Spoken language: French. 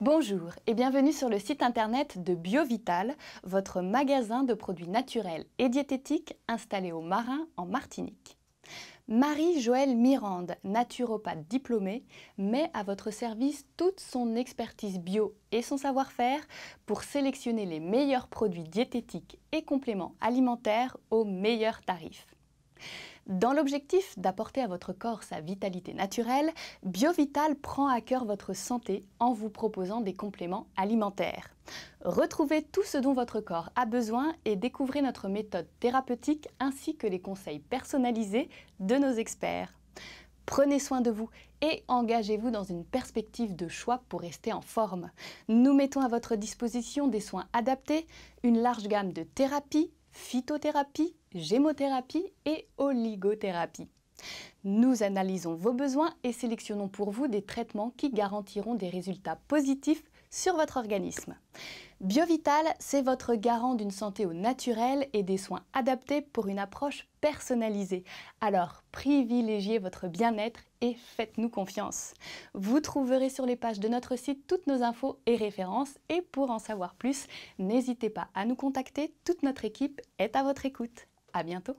Bonjour et bienvenue sur le site internet de BioVital, votre magasin de produits naturels et diététiques installé au Marin en Martinique. Marie-Joëlle Mirande, naturopathe diplômée, met à votre service toute son expertise bio et son savoir-faire pour sélectionner les meilleurs produits diététiques et compléments alimentaires aux meilleurs tarifs. Dans l'objectif d'apporter à votre corps sa vitalité naturelle, BioVital prend à cœur votre santé en vous proposant des compléments alimentaires. Retrouvez tout ce dont votre corps a besoin et découvrez notre méthode thérapeutique ainsi que les conseils personnalisés de nos experts. Prenez soin de vous et engagez-vous dans une perspective de choix pour rester en forme. Nous mettons à votre disposition des soins adaptés, une large gamme de thérapies, phytothérapie, gémothérapie et oligothérapie. Nous analysons vos besoins et sélectionnons pour vous des traitements qui garantiront des résultats positifs sur votre organisme. BioVital, c'est votre garant d'une santé au naturel et des soins adaptés pour une approche personnalisée. Alors, privilégiez votre bien-être et faites-nous confiance. Vous trouverez sur les pages de notre site toutes nos infos et références et pour en savoir plus, n'hésitez pas à nous contacter, toute notre équipe est à votre écoute. À bientôt.